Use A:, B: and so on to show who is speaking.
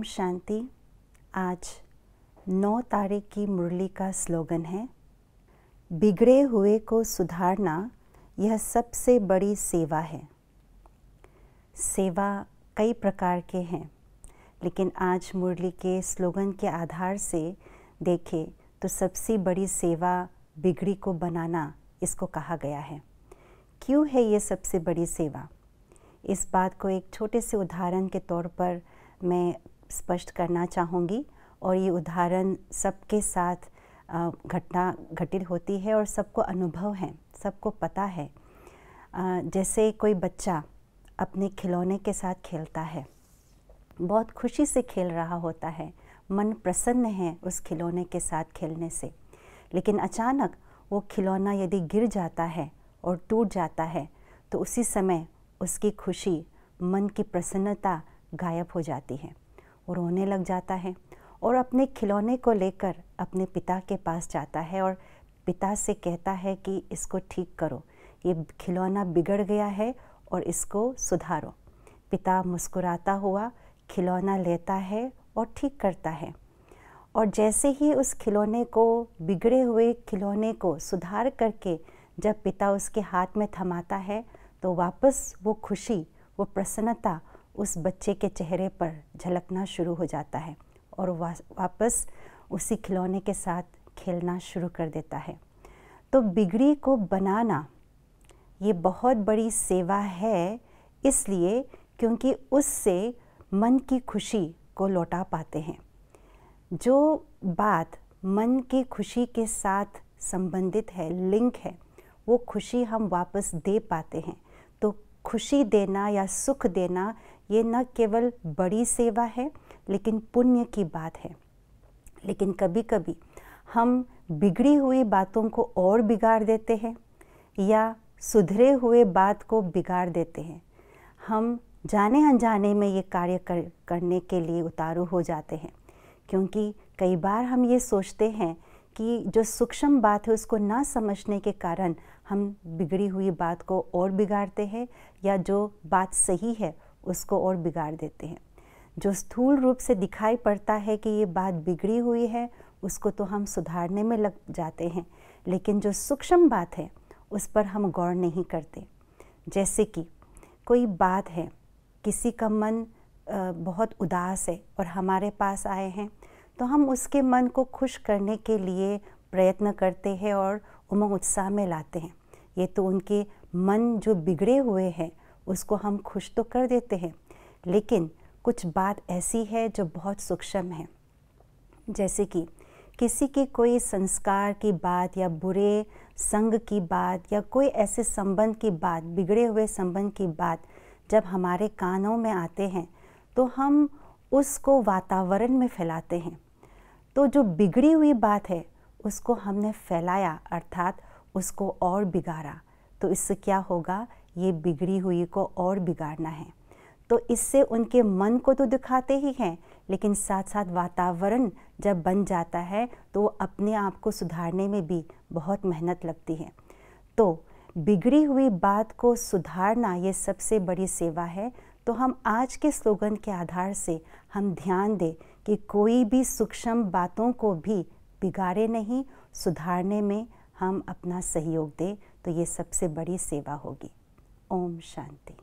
A: ओम शांति आज नौ तारीख की मुरली का स्लोगन है बिगड़े हुए को सुधारना यह सबसे बड़ी सेवा है सेवा कई प्रकार के हैं लेकिन आज मुरली के स्लोगन के आधार से देखें तो सबसे बड़ी सेवा बिगड़ी को बनाना इसको कहा गया है क्यों है ये सबसे बड़ी सेवा इस बात को एक छोटे से उदाहरण के तौर पर मैं स्पष्ट करना चाहूँगी और ये उदाहरण सबके साथ घटना घटित होती है और सबको अनुभव है सबको पता है जैसे कोई बच्चा अपने खिलौने के साथ खेलता है बहुत खुशी से खेल रहा होता है मन प्रसन्न है उस खिलौने के साथ खेलने से लेकिन अचानक वो खिलौना यदि गिर जाता है और टूट जाता है तो उसी समय उसकी खुशी मन की प्रसन्नता गायब हो जाती है वो रोने लग जाता है और अपने खिलौने को लेकर अपने पिता के पास जाता है और पिता से कहता है कि इसको ठीक करो ये खिलौना बिगड़ गया है और इसको सुधारो पिता मुस्कुराता हुआ खिलौना लेता है और ठीक करता है और जैसे ही उस खिलौने को बिगड़े हुए खिलौने को सुधार करके जब पिता उसके हाथ में थमाता है तो वापस वो खुशी वो प्रसन्नता उस बच्चे के चेहरे पर झलकना शुरू हो जाता है और वा, वापस उसी खिलौने के साथ खेलना शुरू कर देता है तो बिगड़ी को बनाना ये बहुत बड़ी सेवा है इसलिए क्योंकि उससे मन की खुशी को लौटा पाते हैं जो बात मन की खुशी के साथ संबंधित है लिंक है वो खुशी हम वापस दे पाते हैं तो खुशी देना या सुख देना ये न केवल बड़ी सेवा है लेकिन पुण्य की बात है लेकिन कभी कभी हम बिगड़ी हुई बातों को और बिगाड़ देते हैं या सुधरे हुए बात को बिगाड़ देते हैं हम जाने अनजाने में ये कार्य कर, करने के लिए उतारू हो जाते हैं क्योंकि कई बार हम ये सोचते हैं कि जो सूक्ष्म बात है उसको ना समझने के कारण हम बिगड़ी हुई बात को और बिगाड़ते हैं या जो बात सही है उसको और बिगाड़ देते हैं जो स्थूल रूप से दिखाई पड़ता है कि ये बात बिगड़ी हुई है उसको तो हम सुधारने में लग जाते हैं लेकिन जो सूक्ष्म बात है उस पर हम गौर नहीं करते जैसे कि कोई बात है किसी का मन बहुत उदास है और हमारे पास आए हैं तो हम उसके मन को खुश करने के लिए प्रयत्न करते हैं और उमंग उत्साह में लाते हैं ये तो उनके मन जो बिगड़े हुए हैं उसको हम खुश तो कर देते हैं लेकिन कुछ बात ऐसी है जो बहुत सूक्ष्म है जैसे कि किसी की कोई संस्कार की बात या बुरे संग की बात या कोई ऐसे संबंध की बात बिगड़े हुए संबंध की बात जब हमारे कानों में आते हैं तो हम उसको वातावरण में फैलाते हैं तो जो बिगड़ी हुई बात है उसको हमने फैलाया अर्थात उसको और बिगाड़ा तो इससे क्या होगा ये बिगड़ी हुई को और बिगाड़ना है तो इससे उनके मन को तो दिखाते ही हैं लेकिन साथ साथ वातावरण जब बन जाता है तो वो अपने आप को सुधारने में भी बहुत मेहनत लगती है तो बिगड़ी हुई बात को सुधारना ये सबसे बड़ी सेवा है तो हम आज के स्लोगन के आधार से हम ध्यान दें कि कोई भी सूक्ष्म बातों को भी बिगाड़े नहीं सुधारने में हम अपना सहयोग दें तो ये सबसे बड़ी सेवा होगी ओम शांति